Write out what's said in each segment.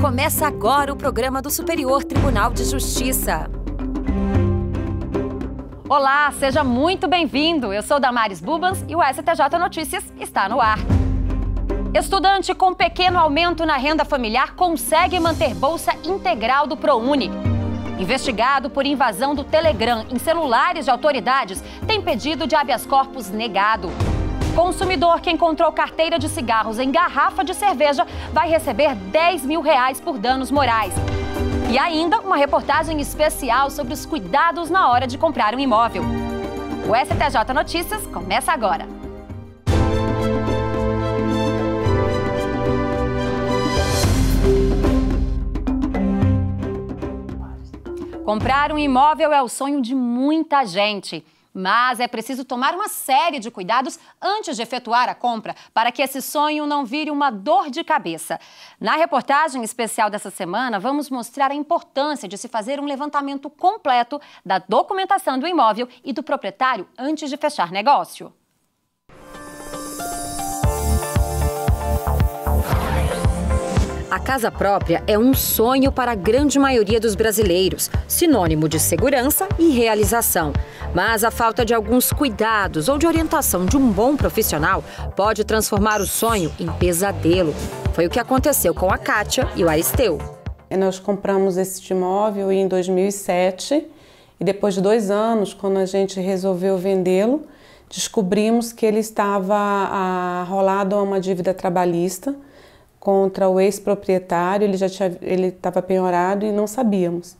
Começa agora o programa do Superior Tribunal de Justiça. Olá, seja muito bem-vindo. Eu sou Damares Bubans e o STJ Notícias está no ar. Estudante com pequeno aumento na renda familiar consegue manter bolsa integral do ProUni. Investigado por invasão do Telegram em celulares de autoridades, tem pedido de habeas corpus negado. Consumidor que encontrou carteira de cigarros em garrafa de cerveja vai receber 10 mil reais por danos morais. E ainda uma reportagem especial sobre os cuidados na hora de comprar um imóvel. O STJ Notícias começa agora. Comprar um imóvel é o sonho de muita gente. Mas é preciso tomar uma série de cuidados antes de efetuar a compra para que esse sonho não vire uma dor de cabeça. Na reportagem especial dessa semana, vamos mostrar a importância de se fazer um levantamento completo da documentação do imóvel e do proprietário antes de fechar negócio. A casa própria é um sonho para a grande maioria dos brasileiros, sinônimo de segurança e realização. Mas a falta de alguns cuidados ou de orientação de um bom profissional pode transformar o sonho em pesadelo. Foi o que aconteceu com a Kátia e o Aristeu. Nós compramos esse imóvel em 2007 e depois de dois anos, quando a gente resolveu vendê-lo, descobrimos que ele estava ah, rolado a uma dívida trabalhista contra o ex-proprietário, ele já tinha, ele estava penhorado e não sabíamos.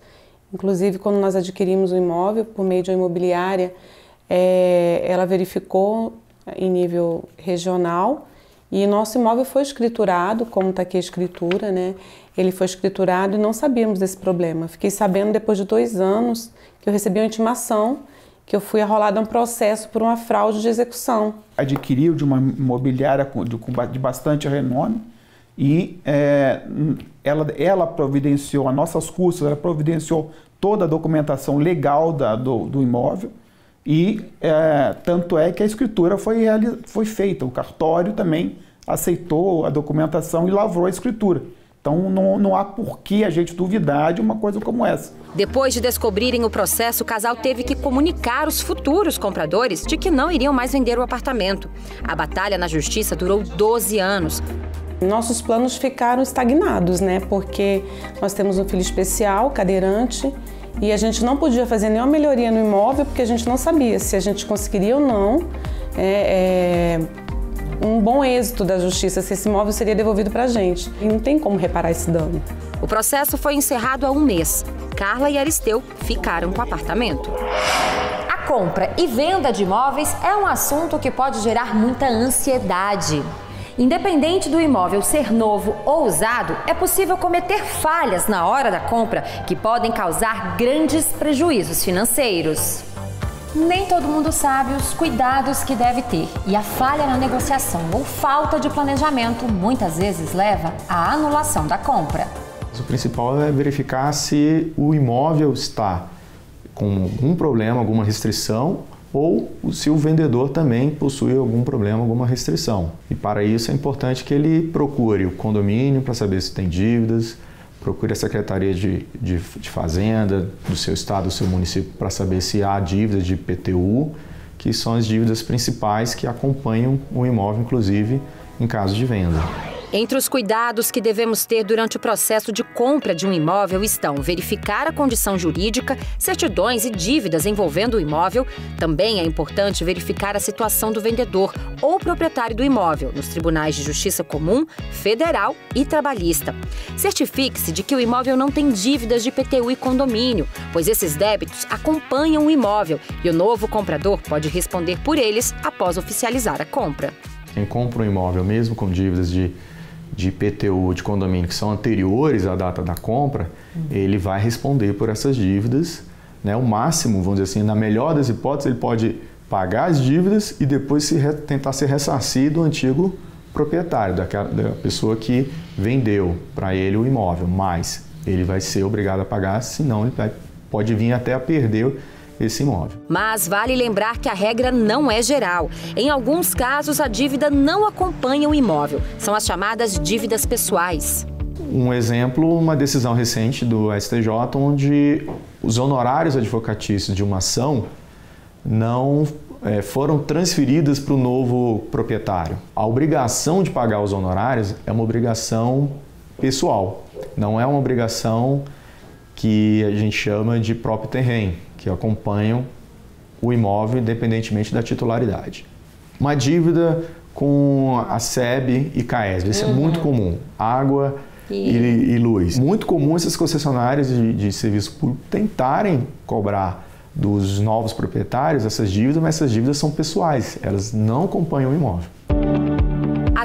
Inclusive, quando nós adquirimos o imóvel por meio de uma imobiliária, é, ela verificou em nível regional e nosso imóvel foi escriturado, como está aqui a escritura, né? Ele foi escriturado e não sabíamos desse problema. Fiquei sabendo depois de dois anos que eu recebi uma intimação que eu fui arrolada a um processo por uma fraude de execução. Adquiriu de uma imobiliária de bastante renome e é, ela, ela providenciou, a nossas custas, ela providenciou toda a documentação legal da, do, do imóvel e é, tanto é que a escritura foi, foi feita, o cartório também aceitou a documentação e lavrou a escritura. Então não, não há por que a gente duvidar de uma coisa como essa. Depois de descobrirem o processo, o casal teve que comunicar os futuros compradores de que não iriam mais vender o apartamento. A batalha na justiça durou 12 anos. Nossos planos ficaram estagnados, né? Porque nós temos um filho especial, cadeirante, e a gente não podia fazer nenhuma melhoria no imóvel porque a gente não sabia se a gente conseguiria ou não é, é, um bom êxito da justiça, se esse imóvel seria devolvido para a gente. E não tem como reparar esse dano. O processo foi encerrado há um mês. Carla e Aristeu ficaram com o apartamento. A compra e venda de imóveis é um assunto que pode gerar muita ansiedade. Independente do imóvel ser novo ou usado, é possível cometer falhas na hora da compra que podem causar grandes prejuízos financeiros. Nem todo mundo sabe os cuidados que deve ter, e a falha na negociação ou falta de planejamento muitas vezes leva à anulação da compra. O principal é verificar se o imóvel está com algum problema, alguma restrição ou se o vendedor também possui algum problema, alguma restrição. E para isso é importante que ele procure o condomínio para saber se tem dívidas, procure a Secretaria de, de, de Fazenda do seu estado, do seu município, para saber se há dívidas de PTU, que são as dívidas principais que acompanham o imóvel, inclusive em caso de venda. Entre os cuidados que devemos ter durante o processo de compra de um imóvel estão verificar a condição jurídica, certidões e dívidas envolvendo o imóvel. Também é importante verificar a situação do vendedor ou proprietário do imóvel nos tribunais de justiça comum, federal e trabalhista. Certifique-se de que o imóvel não tem dívidas de PTU e condomínio, pois esses débitos acompanham o imóvel e o novo comprador pode responder por eles após oficializar a compra. Quem compra um imóvel mesmo com dívidas de de IPTU de condomínio que são anteriores à data da compra, uhum. ele vai responder por essas dívidas. Né? O máximo, vamos dizer assim, na melhor das hipóteses, ele pode pagar as dívidas e depois se re, tentar ser ressarcido do antigo proprietário, daquela, da pessoa que vendeu para ele o imóvel, mas ele vai ser obrigado a pagar, senão ele vai, pode vir até a perder esse imóvel. Mas vale lembrar que a regra não é geral. Em alguns casos, a dívida não acompanha o imóvel. São as chamadas dívidas pessoais. Um exemplo, uma decisão recente do STJ, onde os honorários advocatícios de uma ação não é, foram transferidos para o novo proprietário. A obrigação de pagar os honorários é uma obrigação pessoal, não é uma obrigação que a gente chama de próprio terreno que acompanham o imóvel, independentemente da titularidade. Uma dívida com a SEB e Caes, isso é uhum. é muito comum. Água e... E, e... luz. Muito comum essas concessionárias de, de serviço público tentarem cobrar dos novos proprietários essas dívidas, mas essas dívidas são pessoais, elas não acompanham o imóvel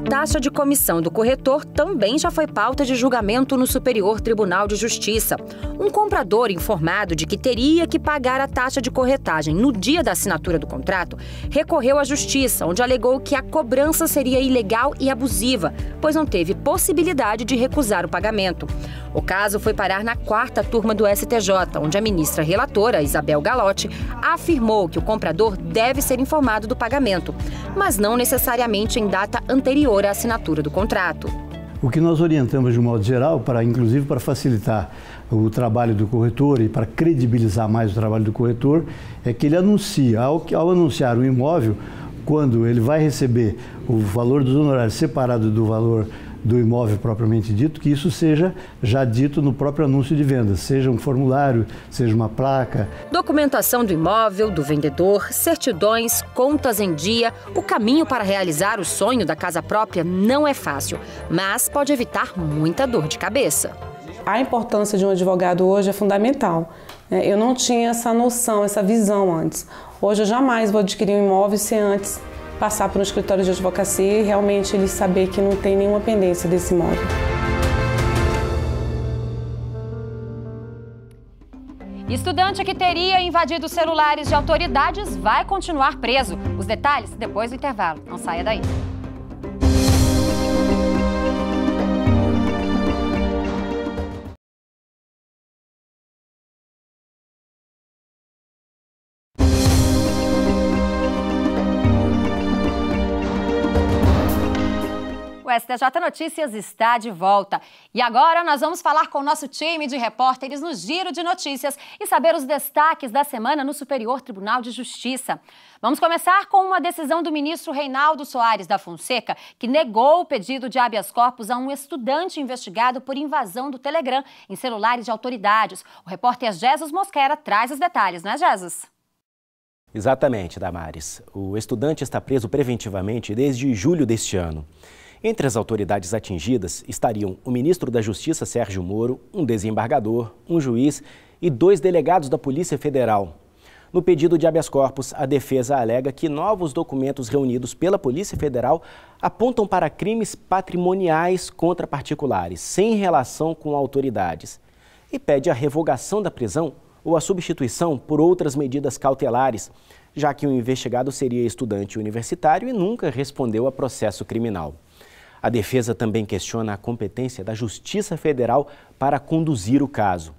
taxa de comissão do corretor também já foi pauta de julgamento no Superior Tribunal de Justiça. Um comprador informado de que teria que pagar a taxa de corretagem no dia da assinatura do contrato recorreu à Justiça, onde alegou que a cobrança seria ilegal e abusiva, pois não teve possibilidade de recusar o pagamento. O caso foi parar na quarta turma do STJ, onde a ministra relatora, Isabel Galotti, afirmou que o comprador deve ser informado do pagamento, mas não necessariamente em data anterior anterior à assinatura do contrato. O que nós orientamos de um modo geral, para inclusive para facilitar o trabalho do corretor e para credibilizar mais o trabalho do corretor, é que ele anuncie, ao, ao anunciar o imóvel, quando ele vai receber o valor dos honorários separado do valor do imóvel propriamente dito, que isso seja já dito no próprio anúncio de venda, seja um formulário, seja uma placa. Documentação do imóvel, do vendedor, certidões, contas em dia. O caminho para realizar o sonho da casa própria não é fácil, mas pode evitar muita dor de cabeça. A importância de um advogado hoje é fundamental. Né? Eu não tinha essa noção, essa visão antes. Hoje eu jamais vou adquirir um imóvel se antes passar por um escritório de advocacia e realmente ele saber que não tem nenhuma pendência desse modo. Estudante que teria invadido celulares de autoridades vai continuar preso. Os detalhes depois do intervalo. Não saia daí. STJ Notícias está de volta. E agora nós vamos falar com o nosso time de repórteres no Giro de Notícias e saber os destaques da semana no Superior Tribunal de Justiça. Vamos começar com uma decisão do ministro Reinaldo Soares da Fonseca, que negou o pedido de habeas corpus a um estudante investigado por invasão do Telegram em celulares de autoridades. O repórter Jesus Mosquera traz os detalhes, né, Jesus? Exatamente, Damares. O estudante está preso preventivamente desde julho deste ano. Entre as autoridades atingidas estariam o ministro da Justiça, Sérgio Moro, um desembargador, um juiz e dois delegados da Polícia Federal. No pedido de habeas corpus, a defesa alega que novos documentos reunidos pela Polícia Federal apontam para crimes patrimoniais contra particulares, sem relação com autoridades, e pede a revogação da prisão ou a substituição por outras medidas cautelares, já que o investigado seria estudante universitário e nunca respondeu a processo criminal. A defesa também questiona a competência da Justiça Federal para conduzir o caso.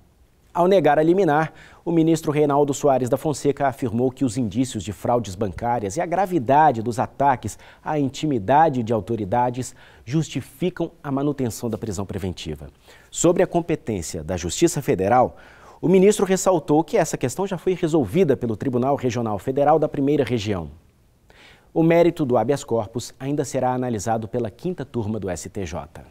Ao negar a liminar, o ministro Reinaldo Soares da Fonseca afirmou que os indícios de fraudes bancárias e a gravidade dos ataques à intimidade de autoridades justificam a manutenção da prisão preventiva. Sobre a competência da Justiça Federal, o ministro ressaltou que essa questão já foi resolvida pelo Tribunal Regional Federal da Primeira Região. O mérito do habeas corpus ainda será analisado pela quinta turma do STJ.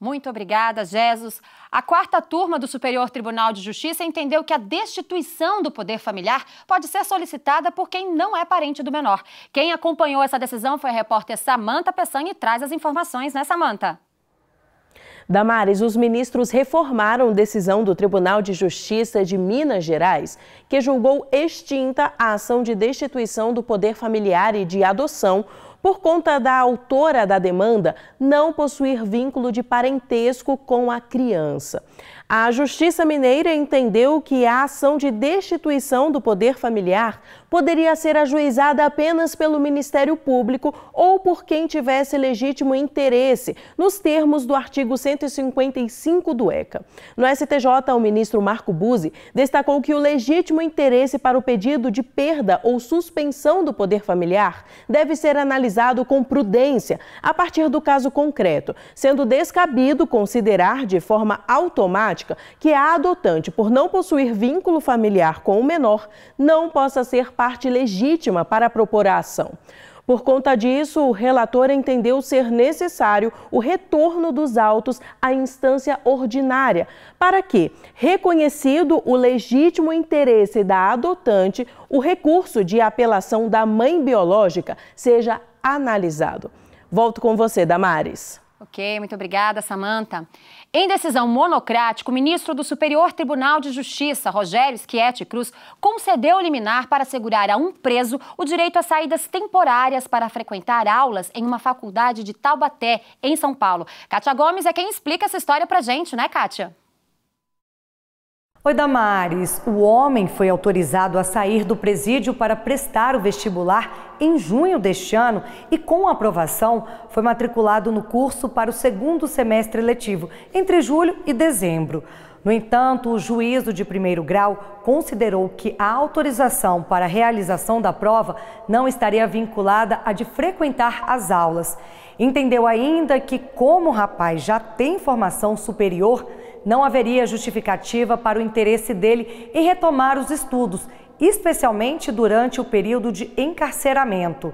Muito obrigada, Jesus. A quarta turma do Superior Tribunal de Justiça entendeu que a destituição do poder familiar pode ser solicitada por quem não é parente do menor. Quem acompanhou essa decisão foi a repórter Samanta Peçanha e traz as informações, né, Samanta? Damares, os ministros reformaram decisão do Tribunal de Justiça de Minas Gerais, que julgou extinta a ação de destituição do poder familiar e de adoção por conta da autora da demanda não possuir vínculo de parentesco com a criança. A Justiça Mineira entendeu que a ação de destituição do poder familiar poderia ser ajuizada apenas pelo Ministério Público ou por quem tivesse legítimo interesse, nos termos do artigo 155 do ECA. No STJ, o ministro Marco Buzzi destacou que o legítimo interesse para o pedido de perda ou suspensão do poder familiar deve ser analisado com prudência, a partir do caso concreto, sendo descabido considerar de forma automática que a adotante, por não possuir vínculo familiar com o menor, não possa ser parte legítima para propor a ação. Por conta disso, o relator entendeu ser necessário o retorno dos autos à instância ordinária, para que, reconhecido o legítimo interesse da adotante, o recurso de apelação da mãe biológica seja analisado. Volto com você, Damares. Ok, muito obrigada, Samanta. Em decisão monocrática, o ministro do Superior Tribunal de Justiça, Rogério Schietti Cruz, concedeu liminar para assegurar a um preso o direito a saídas temporárias para frequentar aulas em uma faculdade de Taubaté, em São Paulo. Kátia Gomes é quem explica essa história a gente, né, Kátia? Oi, Damares. O homem foi autorizado a sair do presídio para prestar o vestibular em junho deste ano e, com a aprovação, foi matriculado no curso para o segundo semestre letivo, entre julho e dezembro. No entanto, o juízo de primeiro grau considerou que a autorização para a realização da prova não estaria vinculada a de frequentar as aulas. Entendeu ainda que, como o rapaz já tem formação superior, não haveria justificativa para o interesse dele em retomar os estudos, especialmente durante o período de encarceramento.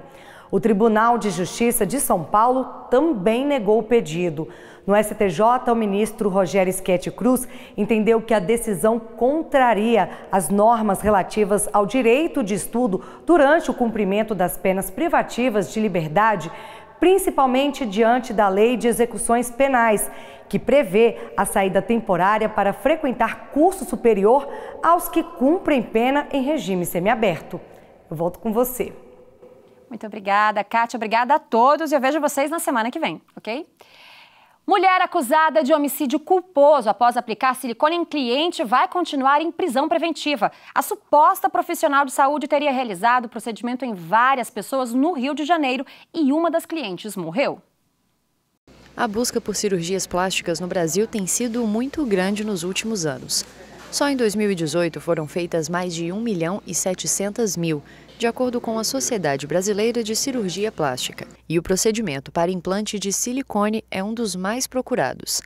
O Tribunal de Justiça de São Paulo também negou o pedido. No STJ, o ministro Rogério Schetti Cruz entendeu que a decisão contraria as normas relativas ao direito de estudo durante o cumprimento das penas privativas de liberdade, principalmente diante da Lei de Execuções Penais, que prevê a saída temporária para frequentar curso superior aos que cumprem pena em regime semiaberto. Eu volto com você. Muito obrigada, Kátia. Obrigada a todos. Eu vejo vocês na semana que vem, ok? Mulher acusada de homicídio culposo após aplicar silicone em cliente vai continuar em prisão preventiva. A suposta profissional de saúde teria realizado o procedimento em várias pessoas no Rio de Janeiro e uma das clientes morreu. A busca por cirurgias plásticas no Brasil tem sido muito grande nos últimos anos. Só em 2018 foram feitas mais de 1 milhão e 700 mil, de acordo com a Sociedade Brasileira de Cirurgia Plástica. E o procedimento para implante de silicone é um dos mais procurados.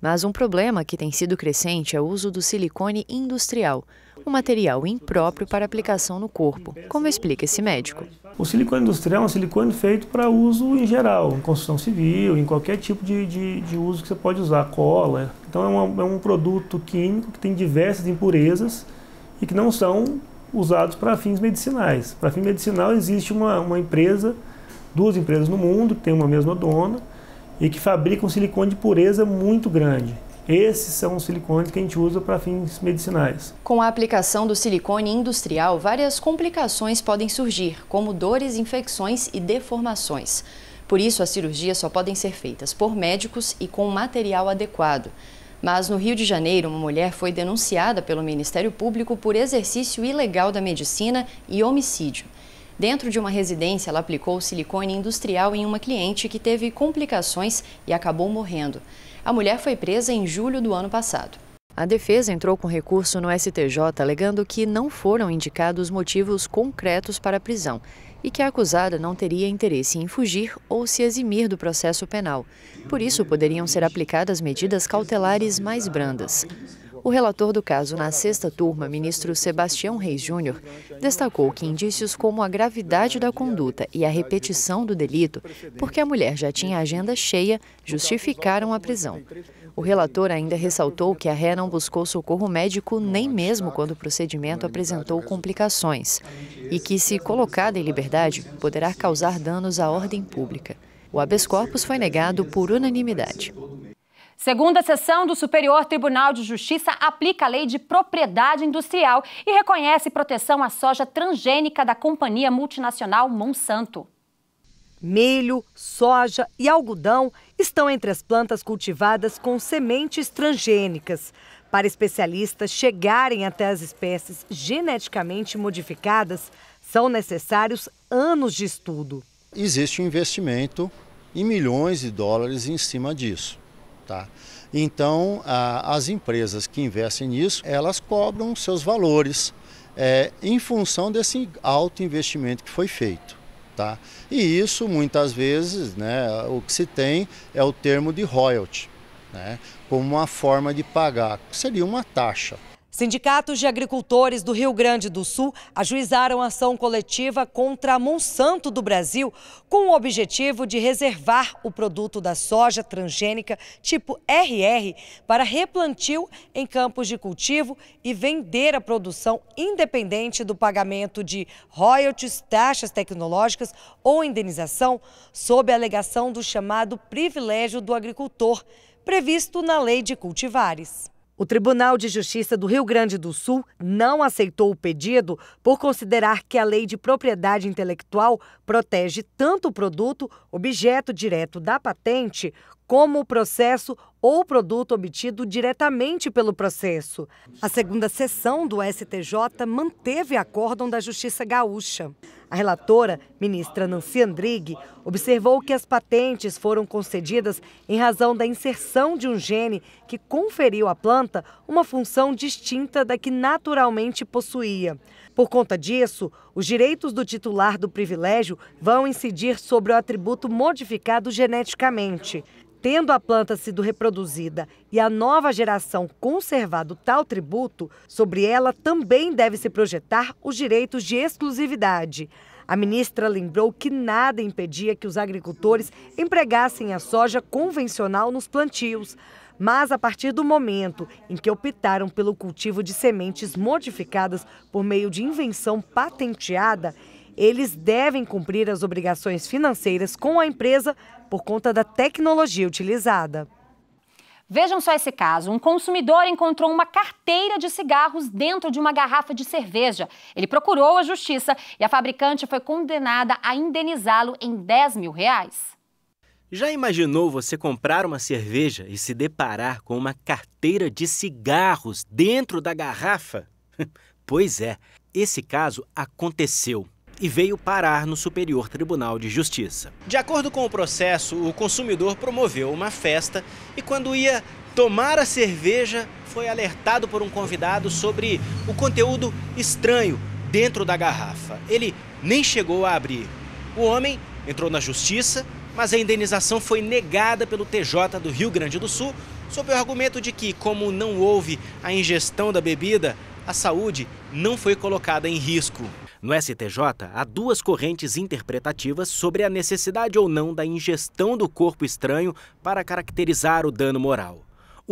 Mas um problema que tem sido crescente é o uso do silicone industrial, um material impróprio para aplicação no corpo, como explica esse médico. O silicone industrial é um silicone feito para uso em geral, em construção civil, em qualquer tipo de, de, de uso que você pode usar, cola. Então é, uma, é um produto químico que tem diversas impurezas e que não são usados para fins medicinais. Para fim medicinal existe uma, uma empresa, duas empresas no mundo, que tem uma mesma dona, e que fabricam silicone de pureza muito grande. Esses são os silicones que a gente usa para fins medicinais. Com a aplicação do silicone industrial, várias complicações podem surgir, como dores, infecções e deformações. Por isso, as cirurgias só podem ser feitas por médicos e com material adequado. Mas no Rio de Janeiro, uma mulher foi denunciada pelo Ministério Público por exercício ilegal da medicina e homicídio. Dentro de uma residência, ela aplicou silicone industrial em uma cliente que teve complicações e acabou morrendo. A mulher foi presa em julho do ano passado. A defesa entrou com recurso no STJ alegando que não foram indicados motivos concretos para a prisão e que a acusada não teria interesse em fugir ou se eximir do processo penal. Por isso, poderiam ser aplicadas medidas cautelares mais brandas. O relator do caso na sexta turma, ministro Sebastião Reis Júnior, destacou que indícios como a gravidade da conduta e a repetição do delito, porque a mulher já tinha agenda cheia, justificaram a prisão. O relator ainda ressaltou que a ré não buscou socorro médico nem mesmo quando o procedimento apresentou complicações e que, se colocada em liberdade, poderá causar danos à ordem pública. O habeas corpus foi negado por unanimidade. Segunda sessão do Superior Tribunal de Justiça aplica a lei de propriedade industrial e reconhece proteção à soja transgênica da companhia multinacional Monsanto. Milho, soja e algodão estão entre as plantas cultivadas com sementes transgênicas. Para especialistas chegarem até as espécies geneticamente modificadas, são necessários anos de estudo. Existe um investimento em milhões de dólares em cima disso. Tá? Então, a, as empresas que investem nisso, elas cobram seus valores é, em função desse alto investimento que foi feito. Tá? E isso, muitas vezes, né, o que se tem é o termo de royalty, né, como uma forma de pagar, seria uma taxa. Sindicatos de agricultores do Rio Grande do Sul ajuizaram ação coletiva contra a Monsanto do Brasil com o objetivo de reservar o produto da soja transgênica tipo RR para replantio em campos de cultivo e vender a produção independente do pagamento de royalties, taxas tecnológicas ou indenização, sob a alegação do chamado privilégio do agricultor, previsto na Lei de Cultivares. O Tribunal de Justiça do Rio Grande do Sul não aceitou o pedido por considerar que a lei de propriedade intelectual protege tanto o produto, objeto direto da patente, como o processo ou produto obtido diretamente pelo processo. A segunda sessão do STJ manteve acórdão da Justiça Gaúcha. A relatora, ministra Nancy Andrighi, observou que as patentes foram concedidas em razão da inserção de um gene que conferiu à planta uma função distinta da que naturalmente possuía. Por conta disso, os direitos do titular do privilégio vão incidir sobre o atributo modificado geneticamente. Tendo a planta sido reproduzida e a nova geração conservado tal tributo, sobre ela também deve se projetar os direitos de exclusividade. A ministra lembrou que nada impedia que os agricultores empregassem a soja convencional nos plantios. Mas a partir do momento em que optaram pelo cultivo de sementes modificadas por meio de invenção patenteada, eles devem cumprir as obrigações financeiras com a empresa por conta da tecnologia utilizada. Vejam só esse caso. Um consumidor encontrou uma carteira de cigarros dentro de uma garrafa de cerveja. Ele procurou a justiça e a fabricante foi condenada a indenizá-lo em 10 mil reais. Já imaginou você comprar uma cerveja e se deparar com uma carteira de cigarros dentro da garrafa? pois é, esse caso aconteceu e veio parar no Superior Tribunal de Justiça. De acordo com o processo, o consumidor promoveu uma festa e, quando ia tomar a cerveja, foi alertado por um convidado sobre o conteúdo estranho dentro da garrafa. Ele nem chegou a abrir. O homem entrou na justiça mas a indenização foi negada pelo TJ do Rio Grande do Sul, sob o argumento de que, como não houve a ingestão da bebida, a saúde não foi colocada em risco. No STJ, há duas correntes interpretativas sobre a necessidade ou não da ingestão do corpo estranho para caracterizar o dano moral.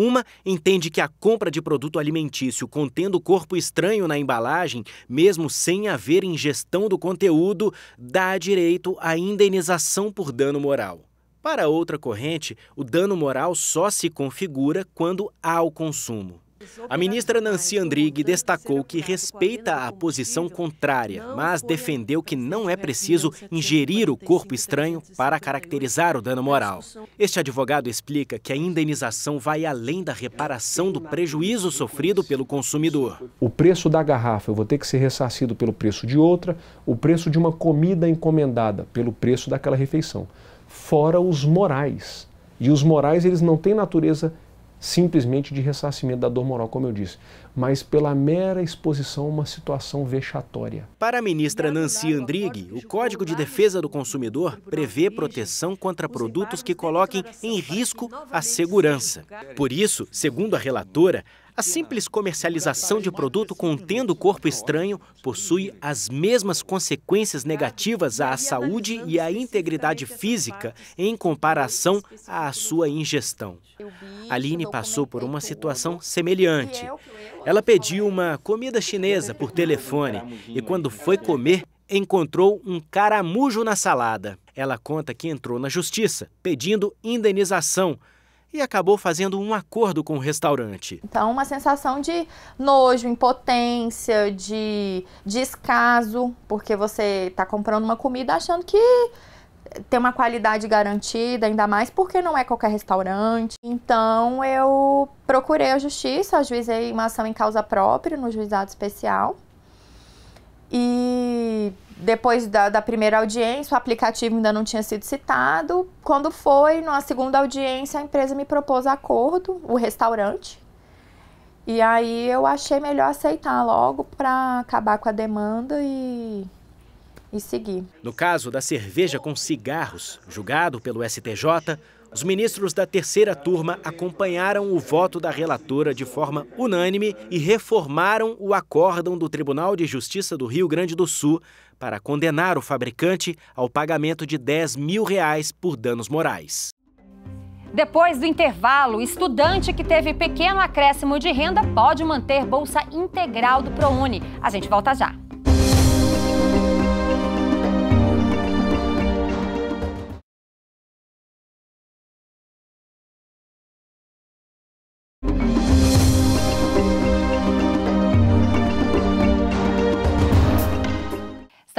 Uma entende que a compra de produto alimentício contendo corpo estranho na embalagem, mesmo sem haver ingestão do conteúdo, dá direito à indenização por dano moral. Para outra corrente, o dano moral só se configura quando há o consumo. A ministra Nancy Andrighi destacou que respeita a posição contrária, mas defendeu que não é preciso ingerir o corpo estranho para caracterizar o dano moral. Este advogado explica que a indenização vai além da reparação do prejuízo sofrido pelo consumidor. O preço da garrafa eu vou ter que ser ressarcido pelo preço de outra, o preço de uma comida encomendada pelo preço daquela refeição, fora os morais. E os morais eles não têm natureza simplesmente de ressarcimento da dor moral, como eu disse, mas pela mera exposição a uma situação vexatória. Para a ministra Nancy Andrighi, o Código de Defesa do Consumidor prevê proteção contra produtos que coloquem em risco a segurança. Por isso, segundo a relatora, a simples comercialização de produto contendo corpo tá estranho possui as mesmas consequências negativas à tá saúde e à integridade física em comparação à sua ingestão. Aline passou por uma situação é semelhante. Ela pediu é uma comida chinesa por telefone é e, quando foi comer, encontrou um caramujo na salada. Ela conta que entrou na justiça pedindo indenização e acabou fazendo um acordo com o restaurante. Então, uma sensação de nojo, impotência, de descaso, porque você está comprando uma comida achando que tem uma qualidade garantida, ainda mais porque não é qualquer restaurante. Então eu procurei a justiça, ajuizei uma ação em causa própria no juizado especial. E depois da, da primeira audiência, o aplicativo ainda não tinha sido citado. Quando foi, na segunda audiência, a empresa me propôs acordo, o restaurante, e aí eu achei melhor aceitar logo para acabar com a demanda e, e seguir. No caso da cerveja com cigarros, julgado pelo STJ, os ministros da terceira turma acompanharam o voto da relatora de forma unânime e reformaram o acórdão do Tribunal de Justiça do Rio Grande do Sul para condenar o fabricante ao pagamento de 10 mil reais por danos morais. Depois do intervalo, estudante que teve pequeno acréscimo de renda pode manter bolsa integral do ProUni. A gente volta já.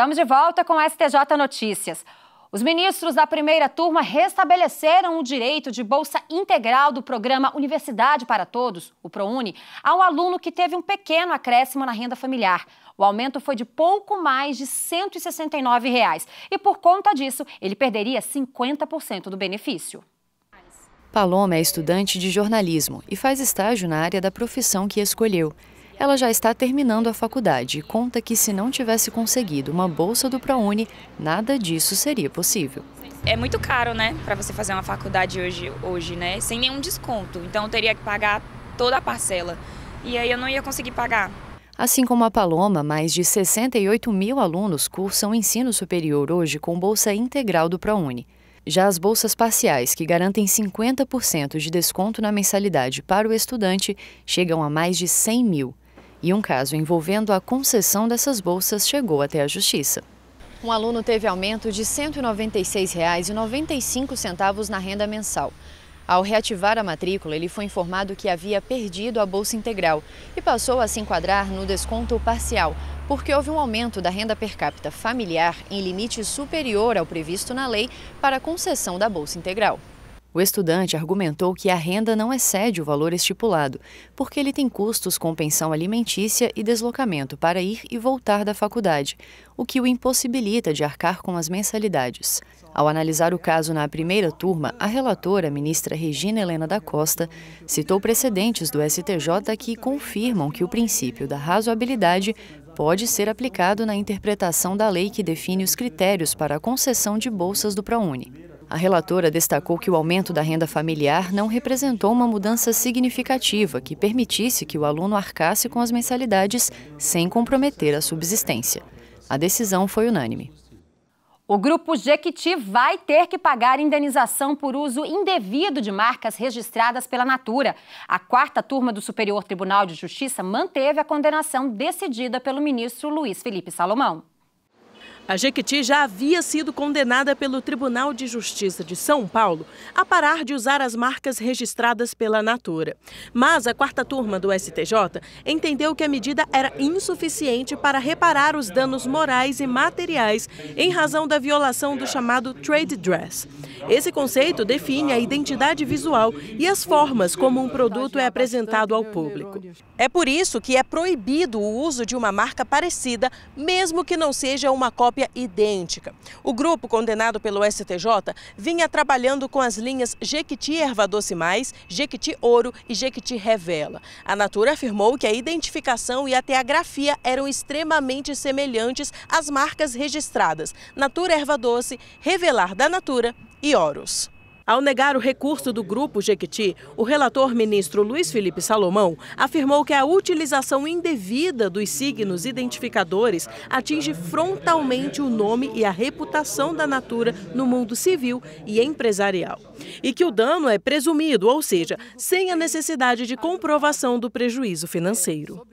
Estamos de volta com STJ Notícias. Os ministros da primeira turma restabeleceram o direito de bolsa integral do programa Universidade para Todos, o ProUni, a um aluno que teve um pequeno acréscimo na renda familiar. O aumento foi de pouco mais de R$ 169 reais, e por conta disso, ele perderia 50% do benefício. Paloma é estudante de jornalismo e faz estágio na área da profissão que escolheu. Ela já está terminando a faculdade e conta que se não tivesse conseguido uma bolsa do ProUni, nada disso seria possível. É muito caro, né, para você fazer uma faculdade hoje, hoje, né, sem nenhum desconto. Então eu teria que pagar toda a parcela. E aí eu não ia conseguir pagar. Assim como a Paloma, mais de 68 mil alunos cursam ensino superior hoje com bolsa integral do ProUni. Já as bolsas parciais, que garantem 50% de desconto na mensalidade para o estudante, chegam a mais de 100 mil. E um caso envolvendo a concessão dessas bolsas chegou até a Justiça. Um aluno teve aumento de R$ 196,95 na renda mensal. Ao reativar a matrícula, ele foi informado que havia perdido a bolsa integral e passou a se enquadrar no desconto parcial, porque houve um aumento da renda per capita familiar em limite superior ao previsto na lei para concessão da bolsa integral. O estudante argumentou que a renda não excede o valor estipulado, porque ele tem custos com pensão alimentícia e deslocamento para ir e voltar da faculdade, o que o impossibilita de arcar com as mensalidades. Ao analisar o caso na primeira turma, a relatora, a ministra Regina Helena da Costa, citou precedentes do STJ que confirmam que o princípio da razoabilidade pode ser aplicado na interpretação da lei que define os critérios para a concessão de bolsas do ProUni. A relatora destacou que o aumento da renda familiar não representou uma mudança significativa que permitisse que o aluno arcasse com as mensalidades sem comprometer a subsistência. A decisão foi unânime. O grupo Jequiti vai ter que pagar indenização por uso indevido de marcas registradas pela Natura. A quarta turma do Superior Tribunal de Justiça manteve a condenação decidida pelo ministro Luiz Felipe Salomão. A Jequiti já havia sido condenada pelo Tribunal de Justiça de São Paulo a parar de usar as marcas registradas pela Natura. Mas a quarta turma do STJ entendeu que a medida era insuficiente para reparar os danos morais e materiais em razão da violação do chamado trade dress. Esse conceito define a identidade visual e as formas como um produto é apresentado ao público. É por isso que é proibido o uso de uma marca parecida, mesmo que não seja uma cópia cópia idêntica. O grupo condenado pelo STJ vinha trabalhando com as linhas Jequiti doce Mais, Jequiti Ouro e Jequiti Revela. A Natura afirmou que a identificação e até a grafia eram extremamente semelhantes às marcas registradas Natura Erva doce, Revelar da Natura e Oros. Ao negar o recurso do Grupo Jequiti, o relator ministro Luiz Felipe Salomão afirmou que a utilização indevida dos signos identificadores atinge frontalmente o nome e a reputação da Natura no mundo civil e empresarial. E que o dano é presumido, ou seja, sem a necessidade de comprovação do prejuízo financeiro.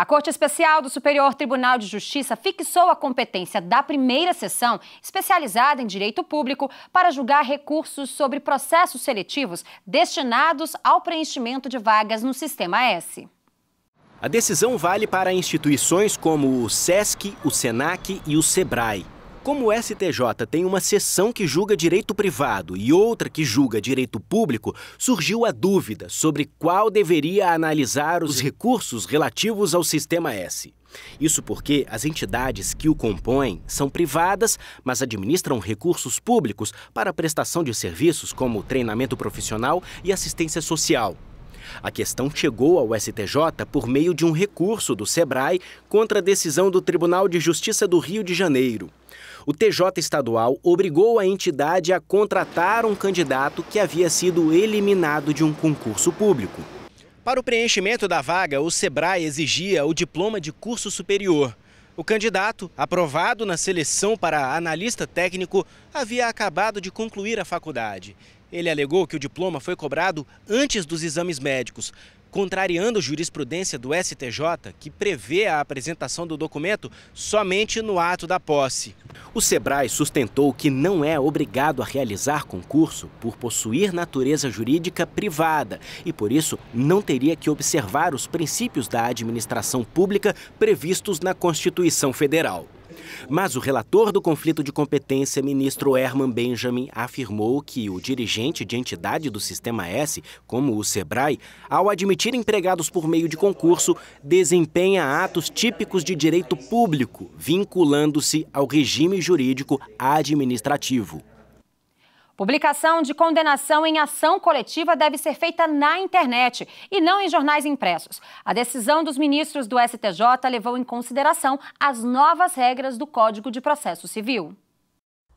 A Corte Especial do Superior Tribunal de Justiça fixou a competência da primeira sessão, especializada em direito público, para julgar recursos sobre processos seletivos destinados ao preenchimento de vagas no Sistema S. A decisão vale para instituições como o SESC, o SENAC e o SEBRAE. Como o STJ tem uma seção que julga direito privado e outra que julga direito público, surgiu a dúvida sobre qual deveria analisar os recursos relativos ao Sistema S. Isso porque as entidades que o compõem são privadas, mas administram recursos públicos para prestação de serviços como treinamento profissional e assistência social. A questão chegou ao STJ por meio de um recurso do SEBRAE contra a decisão do Tribunal de Justiça do Rio de Janeiro. O TJ estadual obrigou a entidade a contratar um candidato que havia sido eliminado de um concurso público. Para o preenchimento da vaga, o SEBRAE exigia o diploma de curso superior. O candidato, aprovado na seleção para analista técnico, havia acabado de concluir a faculdade. Ele alegou que o diploma foi cobrado antes dos exames médicos, contrariando jurisprudência do STJ, que prevê a apresentação do documento somente no ato da posse. O Sebrae sustentou que não é obrigado a realizar concurso por possuir natureza jurídica privada e, por isso, não teria que observar os princípios da administração pública previstos na Constituição Federal. Mas o relator do conflito de competência, ministro Herman Benjamin, afirmou que o dirigente de entidade do Sistema S, como o SEBRAE, ao admitir empregados por meio de concurso, desempenha atos típicos de direito público, vinculando-se ao regime jurídico administrativo. Publicação de condenação em ação coletiva deve ser feita na internet e não em jornais impressos. A decisão dos ministros do STJ levou em consideração as novas regras do Código de Processo Civil.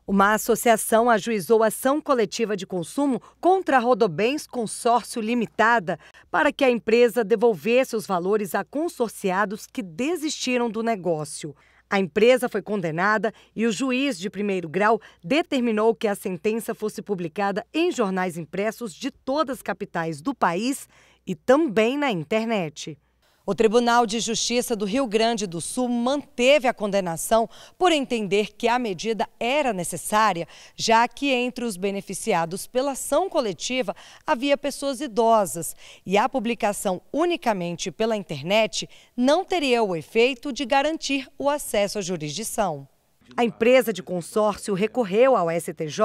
Uma associação ajuizou ação coletiva de consumo contra a Rodobens Consórcio Limitada para que a empresa devolvesse os valores a consorciados que desistiram do negócio. A empresa foi condenada e o juiz de primeiro grau determinou que a sentença fosse publicada em jornais impressos de todas as capitais do país e também na internet. O Tribunal de Justiça do Rio Grande do Sul manteve a condenação por entender que a medida era necessária, já que entre os beneficiados pela ação coletiva havia pessoas idosas e a publicação unicamente pela internet não teria o efeito de garantir o acesso à jurisdição. A empresa de consórcio recorreu ao STJ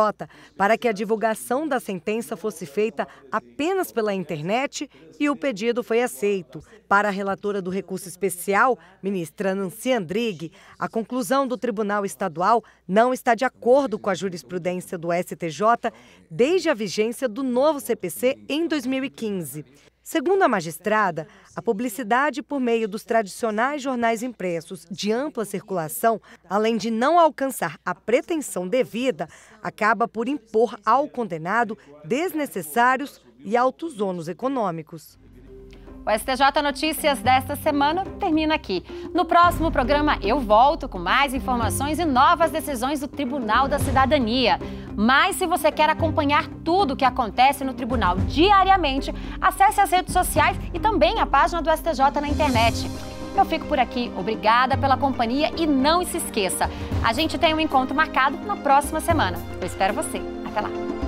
para que a divulgação da sentença fosse feita apenas pela internet e o pedido foi aceito. Para a relatora do recurso especial, ministra Nancy Andrighi, a conclusão do Tribunal Estadual não está de acordo com a jurisprudência do STJ desde a vigência do novo CPC em 2015. Segundo a magistrada, a publicidade por meio dos tradicionais jornais impressos de ampla circulação, além de não alcançar a pretensão devida, acaba por impor ao condenado desnecessários e altos ônus econômicos. O STJ Notícias desta semana termina aqui. No próximo programa, eu volto com mais informações e novas decisões do Tribunal da Cidadania. Mas se você quer acompanhar tudo o que acontece no tribunal diariamente, acesse as redes sociais e também a página do STJ na internet. Eu fico por aqui. Obrigada pela companhia e não se esqueça, a gente tem um encontro marcado na próxima semana. Eu espero você. Até lá.